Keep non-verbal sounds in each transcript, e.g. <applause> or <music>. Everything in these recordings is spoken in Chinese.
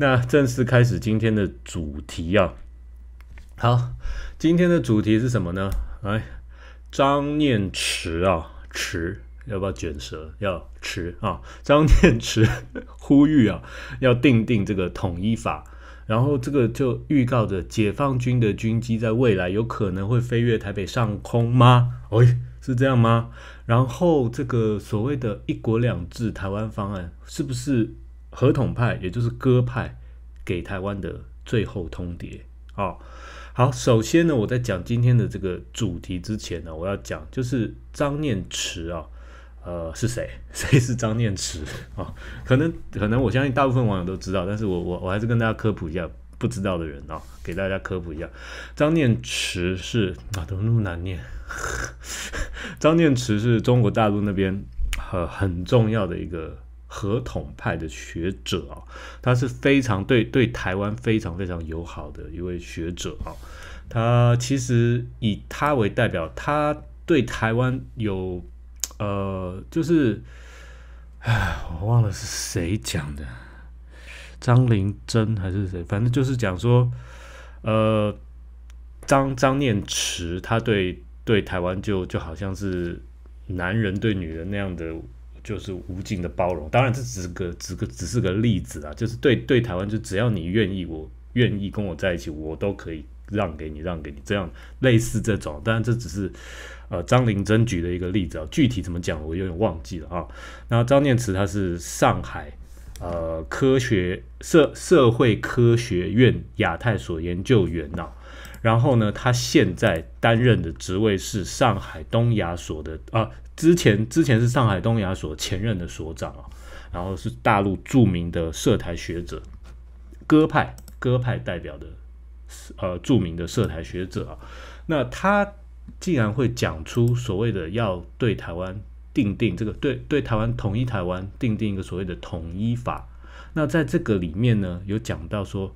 那正式开始今天的主题啊，好，今天的主题是什么呢？来，张念池啊，池要不要卷舌？要池啊，张念池呼吁啊，要定定这个统一法。然后这个就预告着解放军的军机在未来有可能会飞越台北上空吗？哎，是这样吗？然后这个所谓的一国两制台湾方案是不是合统派，也就是鸽派？给台湾的最后通牒啊！好，首先呢，我在讲今天的这个主题之前呢，我要讲就是张念慈啊，呃，是谁？<laughs> 谁是张念慈啊？可能可能，我相信大部分网友都知道，但是我我我还是跟大家科普一下，不知道的人啊，给大家科普一下，张念慈是啊，怎么那么难念？<laughs> 张念慈是中国大陆那边呃、很重要的一个。合统派的学者啊，他是非常对对台湾非常非常友好的一位学者啊。他其实以他为代表，他对台湾有呃，就是唉，我忘了是谁讲的，张灵珍还是谁？反正就是讲说，呃，张张念慈他对对台湾就就好像是男人对女人那样的。就是无尽的包容，当然这只是个、只个、只是个例子啊，就是对对台湾，就只要你愿意，我愿意跟我在一起，我都可以让给你，让给你，这样类似这种，当然这只是呃张灵珍举的一个例子啊，具体怎么讲我有点忘记了啊。那张念慈他是上海呃科学社社会科学院亚太所研究员呐。然后呢，他现在担任的职位是上海东亚所的啊，之前之前是上海东亚所前任的所长啊，然后是大陆著名的涉台学者，鸽派鸽派代表的，呃，著名的涉台学者啊。那他竟然会讲出所谓的要对台湾定定这个对对台湾统一台湾定定一个所谓的统一法，那在这个里面呢，有讲到说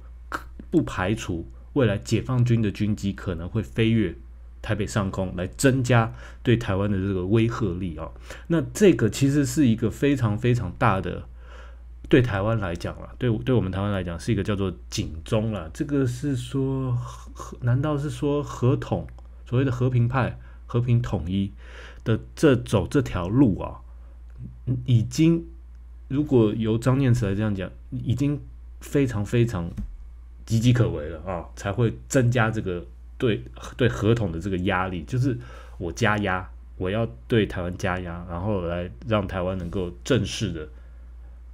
不排除。未来解放军的军机可能会飞越台北上空，来增加对台湾的这个威慑力啊！那这个其实是一个非常非常大的，对台湾来讲了，对对我们台湾来讲是一个叫做警钟了。这个是说，难道是说和统所谓的和平派和平统一的这走这条路啊，已经如果由张念慈来这样讲，已经非常非常。岌岌可危了啊，才会增加这个对对合同的这个压力，就是我加压，我要对台湾加压，然后来让台湾能够正式的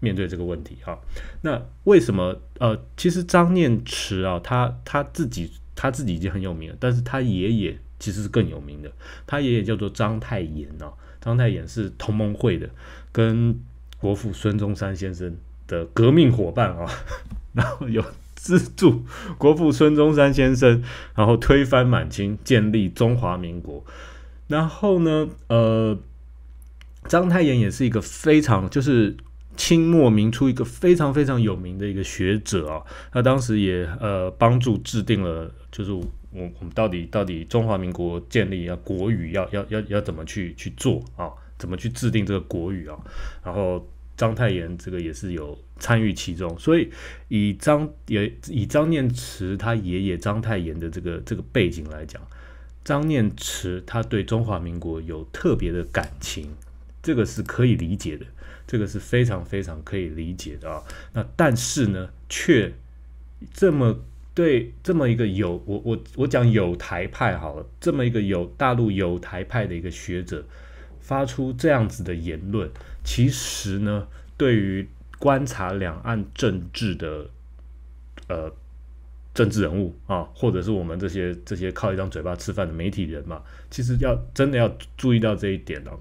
面对这个问题啊。那为什么呃，其实张念慈啊，他他自己他自己已经很有名了，但是他爷爷其实是更有名的，他爷爷叫做张太炎啊，张太炎是同盟会的，跟国父孙中山先生的革命伙伴啊，<laughs> 然后有。资助国父孙中山先生，然后推翻满清，建立中华民国。然后呢，呃，章太炎也是一个非常就是清末民初一个非常非常有名的一个学者啊。他当时也呃帮助制定了，就是我我们到底到底中华民国建立要国语要要要要怎么去去做啊？怎么去制定这个国语啊？然后。章太炎这个也是有参与其中，所以以张也以张念慈他爷爷章太炎的这个这个背景来讲，张念慈他对中华民国有特别的感情，这个是可以理解的，这个是非常非常可以理解的啊。那但是呢，却这么对这么一个有我我我讲有台派哈，这么一个有大陆有台派的一个学者，发出这样子的言论。其实呢，对于观察两岸政治的呃政治人物啊，或者是我们这些这些靠一张嘴巴吃饭的媒体人嘛，其实要真的要注意到这一点哦，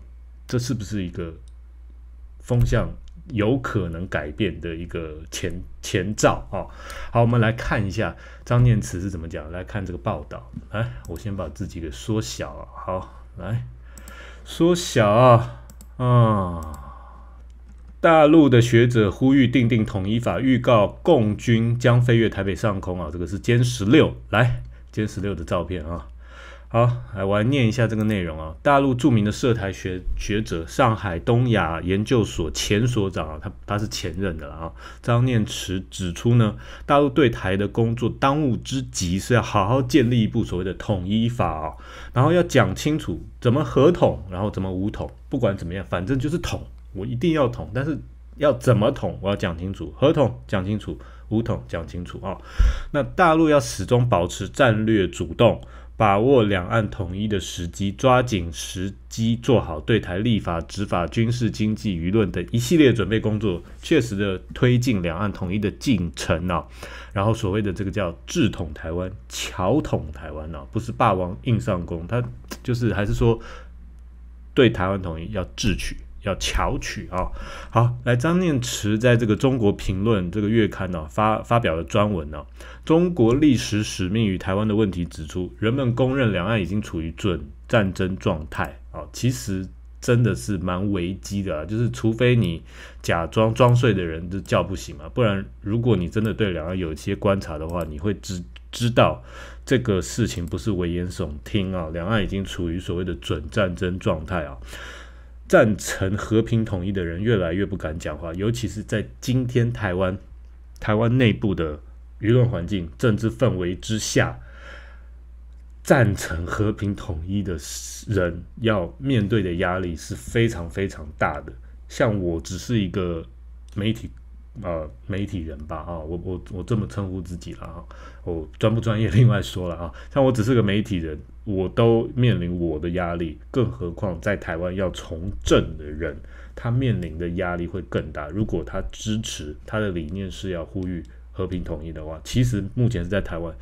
这是不是一个风向有可能改变的一个前前兆啊？好，我们来看一下张念慈是怎么讲，来看这个报道。来，我先把自己给缩小，好，来缩小啊啊。大陆的学者呼吁定定统一法，预告共军将飞越台北上空啊！这个是歼十六，来歼十六的照片啊。好，来我来念一下这个内容啊。大陆著名的涉台学学者、上海东亚研究所前所长啊，他他是前任的了啊。张念慈指出呢，大陆对台的工作当务之急是要好好建立一部所谓的统一法啊，然后要讲清楚怎么合统，然后怎么武统，不管怎么样，反正就是统。我一定要捅，但是要怎么捅，我要讲清楚，合同讲清楚，武统讲清楚啊。那大陆要始终保持战略主动，把握两岸统一的时机，抓紧时机，做好对台立法、执法、军事、经济、舆论等一系列准备工作，切实的推进两岸统一的进程啊。然后所谓的这个叫“智统台湾”，“巧统台湾”啊，不是霸王硬上弓，他就是还是说对台湾统一要智取。叫巧取啊，好来，张念慈在这个《中国评论》这个月刊呢发发表了专文呢，《中国历史使命与台湾的问题》，指出人们公认两岸已经处于准战争状态啊，其实真的是蛮危机的，就是除非你假装装睡的人就叫不醒嘛，不然如果你真的对两岸有一些观察的话，你会知知道这个事情不是危言耸听啊，两岸已经处于所谓的准战争状态啊。赞成和平统一的人越来越不敢讲话，尤其是在今天台湾台湾内部的舆论环境、政治氛围之下，赞成和平统一的人要面对的压力是非常非常大的。像我只是一个媒体。呃，媒体人吧，啊，我我我这么称呼自己了，啊，我专不专业另外说了，啊，像我只是个媒体人，我都面临我的压力，更何况在台湾要从政的人，他面临的压力会更大。如果他支持他的理念是要呼吁和平统一的话，其实目前是在台湾。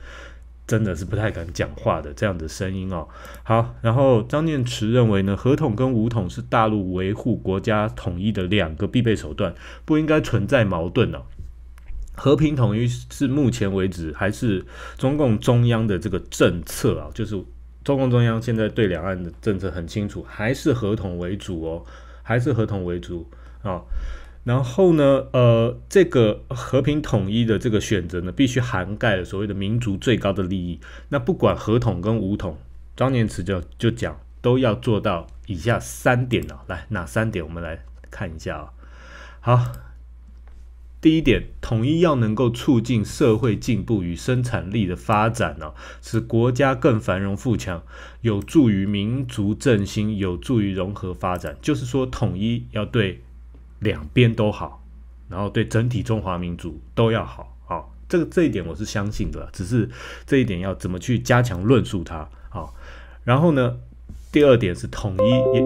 真的是不太敢讲话的这样的声音哦。好，然后张念慈认为呢，合同跟武统是大陆维护国家统一的两个必备手段，不应该存在矛盾哦。和平统一是目前为止还是中共中央的这个政策啊，就是中共中央现在对两岸的政策很清楚，还是合同为主哦，还是合同为主啊。然后呢，呃，这个和平统一的这个选择呢，必须涵盖所谓的民族最高的利益。那不管合统跟武统，张年慈就就讲，都要做到以下三点哦。来，哪三点？我们来看一下啊。好，第一点，统一要能够促进社会进步与生产力的发展呢，使国家更繁荣富强，有助于民族振兴，有助于融合发展。就是说，统一要对。两边都好，然后对整体中华民族都要好，啊，这个这一点我是相信的，只是这一点要怎么去加强论述它，啊，然后呢，第二点是统一，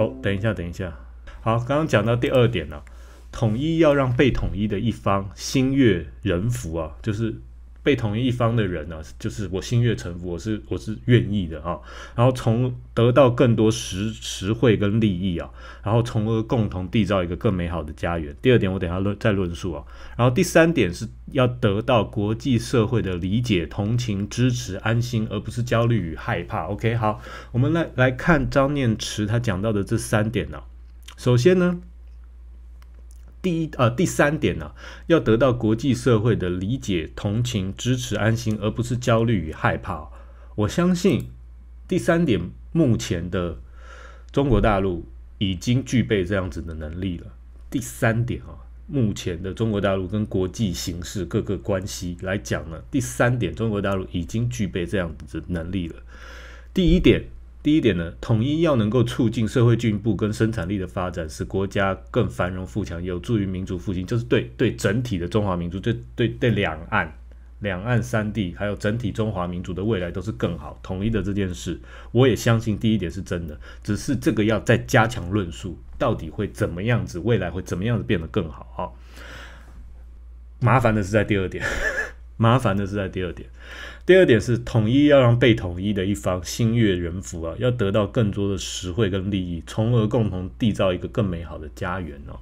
哦，等一下，等一下，好，刚刚讲到第二点了，统一要让被统一的一方心悦人服啊，就是。被同一方的人呢，就是我心悦诚服，我是我是愿意的啊。然后从得到更多实实惠跟利益啊，然后从而共同缔造一个更美好的家园。第二点我等下论再论述啊。然后第三点是要得到国际社会的理解、同情、支持、安心，而不是焦虑与害怕。OK，好，我们来来看张念慈他讲到的这三点呢。首先呢。第一，呃，第三点呢，要得到国际社会的理解、同情、支持、安心，而不是焦虑与害怕。我相信第三点，目前的中国大陆已经具备这样子的能力了。第三点啊，目前的中国大陆跟国际形势各个关系来讲呢，第三点，中国大陆已经具备这样子的能力了。第一点。第一点呢，统一要能够促进社会进步跟生产力的发展，使国家更繁荣富强，有助于民族复兴，就是对对整体的中华民族，对对对两岸、两岸三地，还有整体中华民族的未来都是更好。统一的这件事，我也相信第一点是真的，只是这个要再加强论述，到底会怎么样子，未来会怎么样子变得更好。哈，麻烦的是在第二点。麻烦的是在第二点，第二点是统一要让被统一的一方心悦人服啊，要得到更多的实惠跟利益，从而共同缔造一个更美好的家园哦。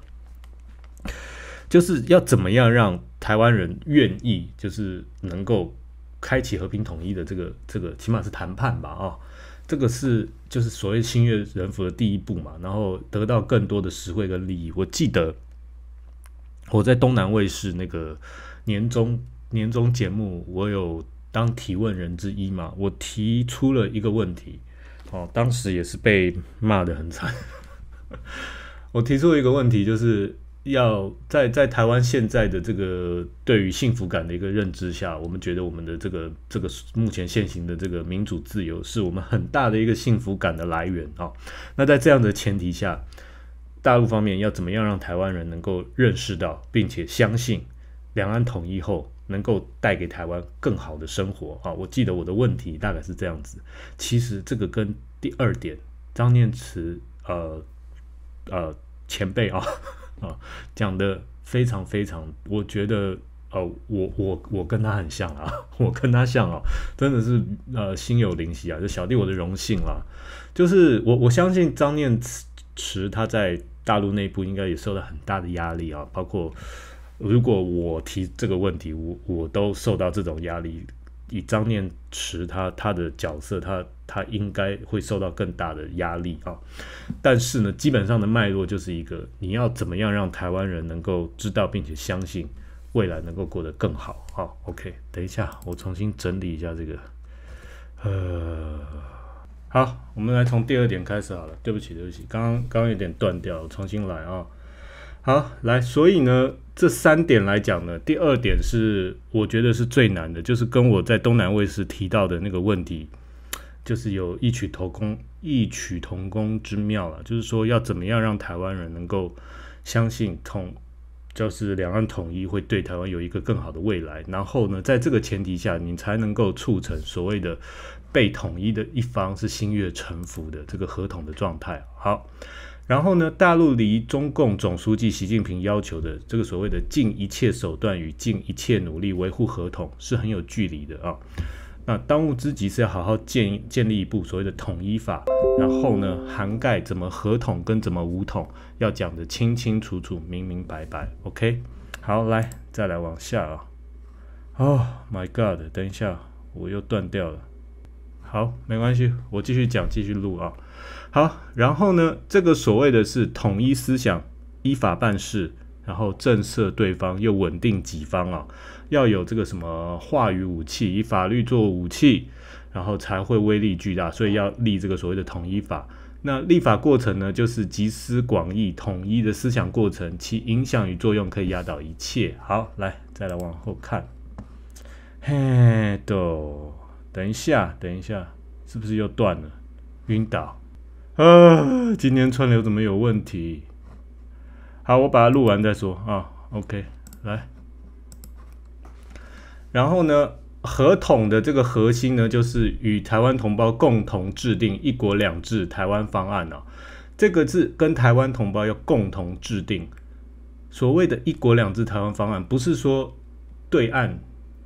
就是要怎么样让台湾人愿意，就是能够开启和平统一的这个这个，起码是谈判吧啊，这个是就是所谓心悦人服的第一步嘛。然后得到更多的实惠跟利益，我记得我在东南卫视那个年终。年终节目，我有当提问人之一嘛？我提出了一个问题，哦，当时也是被骂的很惨。<laughs> 我提出了一个问题，就是要在在台湾现在的这个对于幸福感的一个认知下，我们觉得我们的这个这个目前现行的这个民主自由是我们很大的一个幸福感的来源啊。那在这样的前提下，大陆方面要怎么样让台湾人能够认识到并且相信？两岸统一后，能够带给台湾更好的生活啊！我记得我的问题大概是这样子。其实这个跟第二点，张念慈呃呃前辈啊 <laughs> 啊讲的非常非常，我觉得呃我我我跟他很像啊，<laughs> 我跟他像啊，真的是呃心有灵犀啊！就小弟我的荣幸啦，就是我我相信张念慈他在大陆内部应该也受到很大的压力啊，包括。如果我提这个问题，我我都受到这种压力。以张念慈他他的角色，他他应该会受到更大的压力啊。但是呢，基本上的脉络就是一个，你要怎么样让台湾人能够知道并且相信未来能够过得更好？好，OK。等一下，我重新整理一下这个。呃，好，我们来从第二点开始好了。对不起，对不起，刚刚刚刚有点断掉，重新来啊。好，来，所以呢。这三点来讲呢，第二点是我觉得是最难的，就是跟我在东南卫视提到的那个问题，就是有异曲同工异曲同工之妙了。就是说，要怎么样让台湾人能够相信统，就是两岸统一会对台湾有一个更好的未来，然后呢，在这个前提下，你才能够促成所谓的被统一的一方是心悦诚服的这个合同的状态。好。然后呢，大陆离中共总书记习近平要求的这个所谓的尽一切手段与尽一切努力维护合同是很有距离的啊。那当务之急是要好好建建立一部所谓的统一法，然后呢，涵盖怎么合同跟怎么武统要讲得清清楚楚、明明白白。OK，好，来，再来往下啊。Oh my god，等一下，我又断掉了。好，没关系，我继续讲，继续录啊。好，然后呢？这个所谓的是统一思想、依法办事，然后震慑对方，又稳定己方啊！要有这个什么话语武器，以法律做武器，然后才会威力巨大。所以要立这个所谓的统一法。那立法过程呢，就是集思广益、统一的思想过程，其影响与作用可以压倒一切。好，来，再来往后看。嘿，都等一下，等一下，是不是又断了？晕倒！呃，今天串流怎么有问题？好，我把它录完再说啊。OK，来。然后呢，合同的这个核心呢，就是与台湾同胞共同制定“一国两制”台湾方案啊。这个字跟台湾同胞要共同制定。所谓的一国两制台湾方案，不是说对岸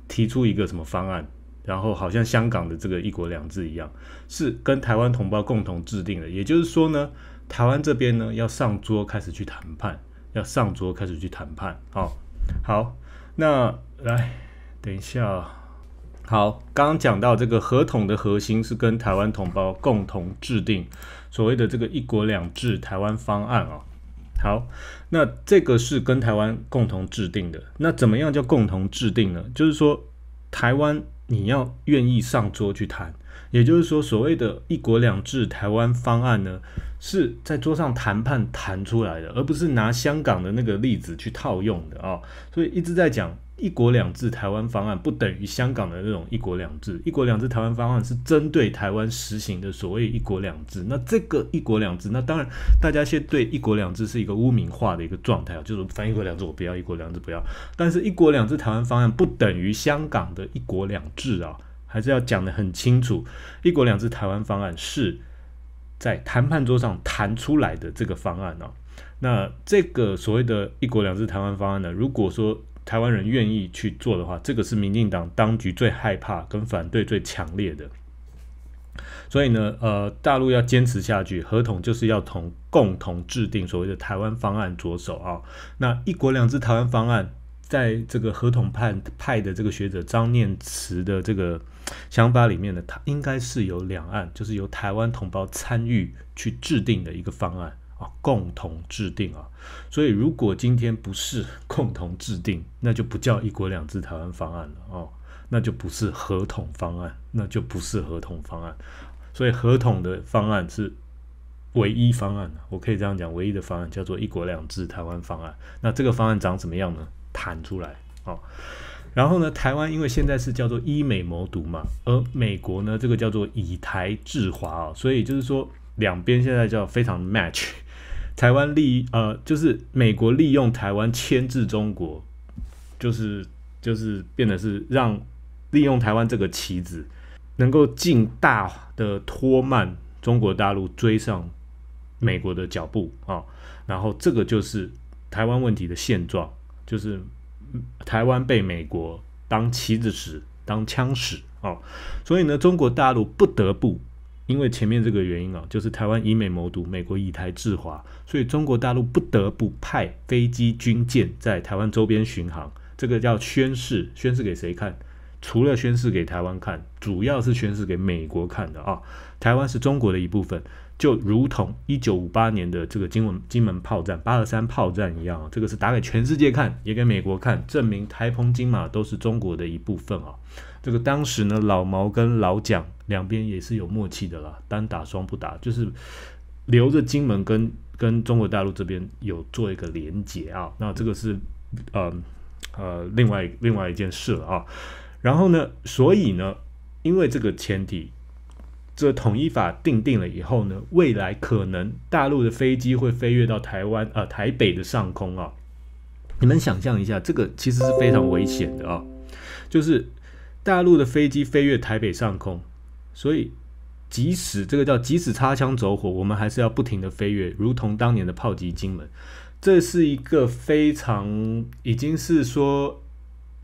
提出一个什么方案。然后好像香港的这个“一国两制”一样，是跟台湾同胞共同制定的。也就是说呢，台湾这边呢要上桌开始去谈判，要上桌开始去谈判。好，好，那来等一下。好，刚刚讲到这个合同的核心是跟台湾同胞共同制定所谓的这个“一国两制”台湾方案啊。好，那这个是跟台湾共同制定的。那怎么样叫共同制定呢？就是说台湾。你要愿意上桌去谈，也就是说，所谓的一国两制台湾方案呢，是在桌上谈判谈出来的，而不是拿香港的那个例子去套用的啊。所以一直在讲。一国两制台湾方案不等于香港的那种一国两制，一国两制台湾方案是针对台湾实行的所谓一国两制。那这个一国两制，那当然大家先对一国两制是一个污名化的一个状态啊，就是反一国两制，我不要一国两制，不要。但是，一国两制台湾方案不等于香港的一国两制啊，还是要讲的很清楚。一国两制台湾方案是在谈判桌上谈出来的这个方案呢，那这个所谓的一国两制台湾方案呢，如果说。台湾人愿意去做的话，这个是民进党当局最害怕、跟反对最强烈的。所以呢，呃，大陆要坚持下去，合同就是要从共同制定所谓的台湾方案着手啊。那一国两制台湾方案，在这个合同派派的这个学者张念慈的这个想法里面呢，它应该是由两岸，就是由台湾同胞参与去制定的一个方案。共同制定啊，所以如果今天不是共同制定，那就不叫一国两制台湾方案了哦，那就不是合同方案，那就不是合同方案。所以合同的方案是唯一方案，我可以这样讲，唯一的方案叫做一国两制台湾方案。那这个方案长怎么样呢？谈出来哦。然后呢，台湾因为现在是叫做以美谋独嘛，而美国呢，这个叫做以台制华啊，所以就是说两边现在叫非常 match。台湾利呃，就是美国利用台湾牵制中国，就是就是变得是让利用台湾这个棋子，能够尽大的拖慢中国大陆追上美国的脚步啊。然后这个就是台湾问题的现状，就是台湾被美国当棋子使、当枪使啊。所以呢，中国大陆不得不。因为前面这个原因啊，就是台湾以美谋独，美国以台制华，所以中国大陆不得不派飞机、军舰在台湾周边巡航，这个叫宣誓，宣誓给谁看？除了宣示给台湾看，主要是宣示给美国看的啊。台湾是中国的一部分，就如同一九五八年的这个金门金门炮战、八二三炮战一样，这个是打给全世界看，也给美国看，证明台澎金马都是中国的一部分啊。这个当时呢，老毛跟老蒋两边也是有默契的啦，单打双不打，就是留着金门跟跟中国大陆这边有做一个连结啊。那这个是呃呃，另外另外一件事了啊。然后呢？所以呢？因为这个前提，这统一法定定了以后呢，未来可能大陆的飞机会飞越到台湾啊、台北的上空啊。你们想象一下，这个其实是非常危险的啊！就是大陆的飞机飞越台北上空，所以即使这个叫即使擦枪走火，我们还是要不停的飞跃，如同当年的炮击金门，这是一个非常已经是说。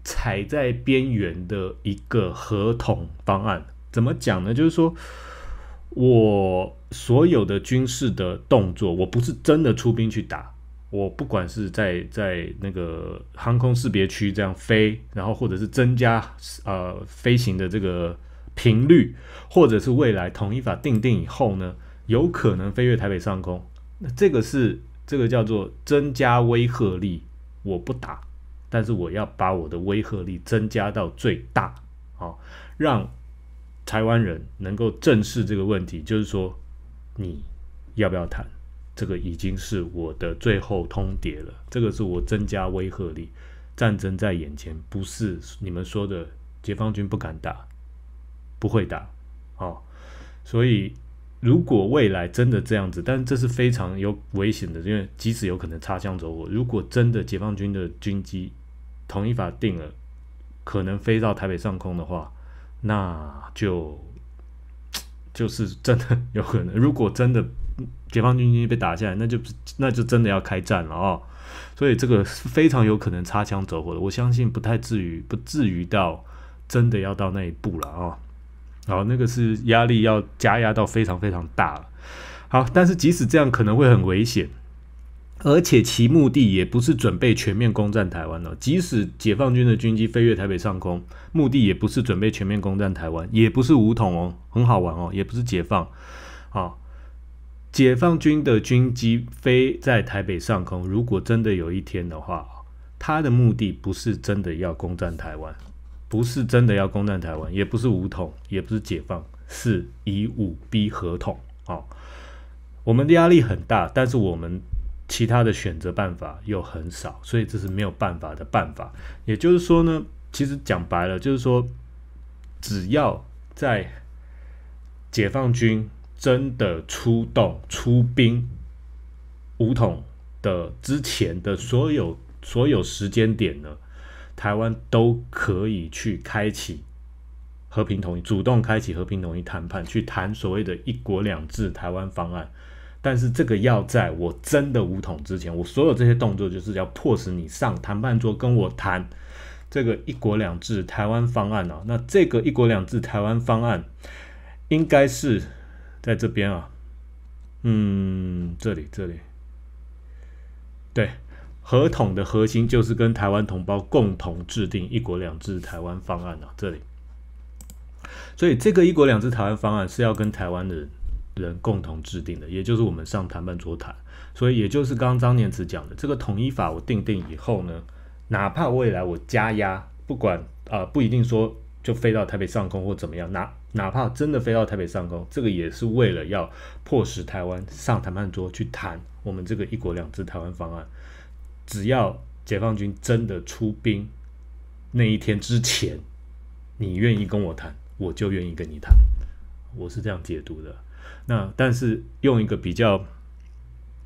踩在边缘的一个合同方案，怎么讲呢？就是说，我所有的军事的动作，我不是真的出兵去打。我不管是在在那个航空识别区这样飞，然后或者是增加呃飞行的这个频率，或者是未来统一法定定以后呢，有可能飞越台北上空，那这个是这个叫做增加威慑力，我不打。但是我要把我的威吓力增加到最大，哦，让台湾人能够正视这个问题，就是说，你要不要谈？这个已经是我的最后通牒了。这个是我增加威吓力，战争在眼前，不是你们说的解放军不敢打，不会打，哦，所以如果未来真的这样子，但这是非常有危险的，因为即使有可能擦枪走火，如果真的解放军的军机。统一法定了，可能飞到台北上空的话，那就就是真的 <laughs> 有可能。如果真的解放军军被打下来，那就那就真的要开战了哦。所以这个非常有可能擦枪走火的，我相信不太至于，不至于到真的要到那一步了哦。好，那个是压力要加压到非常非常大了。好，但是即使这样，可能会很危险。而且其目的也不是准备全面攻占台湾哦。即使解放军的军机飞越台北上空，目的也不是准备全面攻占台湾，也不是武统哦，很好玩哦，也不是解放。哦，解放军的军机飞在台北上空，如果真的有一天的话，他的目的不是真的要攻占台湾，不是真的要攻占台湾，也不是武统，也不是解放，是以武逼合统。哦，我们的压力很大，但是我们。其他的选择办法又很少，所以这是没有办法的办法。也就是说呢，其实讲白了，就是说，只要在解放军真的出动、出兵、武统的之前的所有所有时间点呢，台湾都可以去开启和平统一，主动开启和平统一谈判，去谈所谓的一国两制台湾方案。但是这个要在我真的五统之前，我所有这些动作就是要迫使你上谈判桌跟我谈这个“一国两制台湾方案”啊。那这个“一国两制台湾方案”应该是在这边啊，嗯，这里这里，对，合同的核心就是跟台湾同胞共同制定“一国两制台湾方案”啊，这里。所以这个“一国两制台湾方案”是要跟台湾的人。人共同制定的，也就是我们上谈判桌谈，所以也就是刚刚张念慈讲的，这个统一法我定定以后呢，哪怕未来我加压，不管啊不一定说就飞到台北上空或怎么样，哪哪怕真的飞到台北上空，这个也是为了要迫使台湾上谈判桌去谈我们这个一国两制台湾方案。只要解放军真的出兵那一天之前，你愿意跟我谈，我就愿意跟你谈，我是这样解读的。那但是用一个比较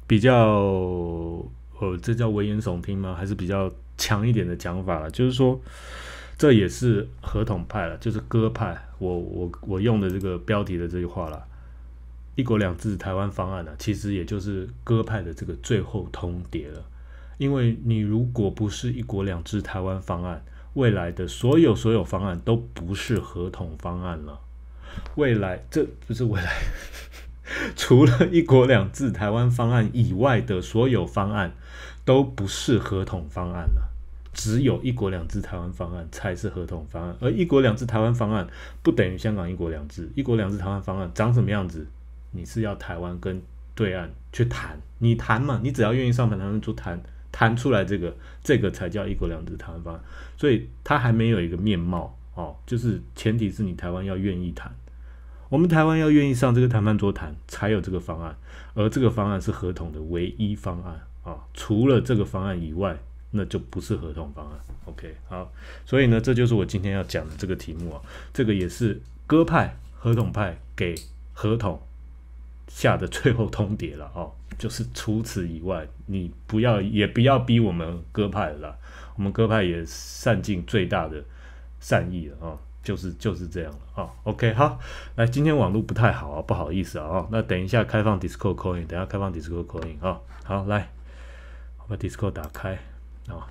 比较呃，这叫危言耸听吗？还是比较强一点的讲法了。就是说，这也是合同派了，就是鸽派。我我我用的这个标题的这句话了，“一国两制台湾方案”呢，其实也就是鸽派的这个最后通牒了。因为你如果不是“一国两制台湾方案”，未来的所有所有方案都不是合同方案了。未来这不是未来，<laughs> 除了“一国两制”台湾方案以外的所有方案都不是合同方案了，只有一国两制台湾方案才是合同方案。而“一国两制”台湾方案不等于香港“一国两制”，“一国两制”台湾方案长什么样子？你是要台湾跟对岸去谈，你谈嘛，你只要愿意上台谈就谈，谈出来这个，这个才叫“一国两制”台湾方案。所以它还没有一个面貌哦，就是前提是你台湾要愿意谈。我们台湾要愿意上这个谈判桌谈，才有这个方案，而这个方案是合同的唯一方案啊！除了这个方案以外，那就不是合同方案。OK，好，所以呢，这就是我今天要讲的这个题目啊，这个也是鸽派、合同派给合同下的最后通牒了啊！就是除此以外，你不要也不要逼我们鸽派了，我们鸽派也散尽最大的善意了啊。就是就是这样了啊，OK，好，来，今天网络不太好啊，不好意思啊那等一下开放 Discord Coin，等下开放 Discord Coin 啊，好，来，我把 Discord 打开啊。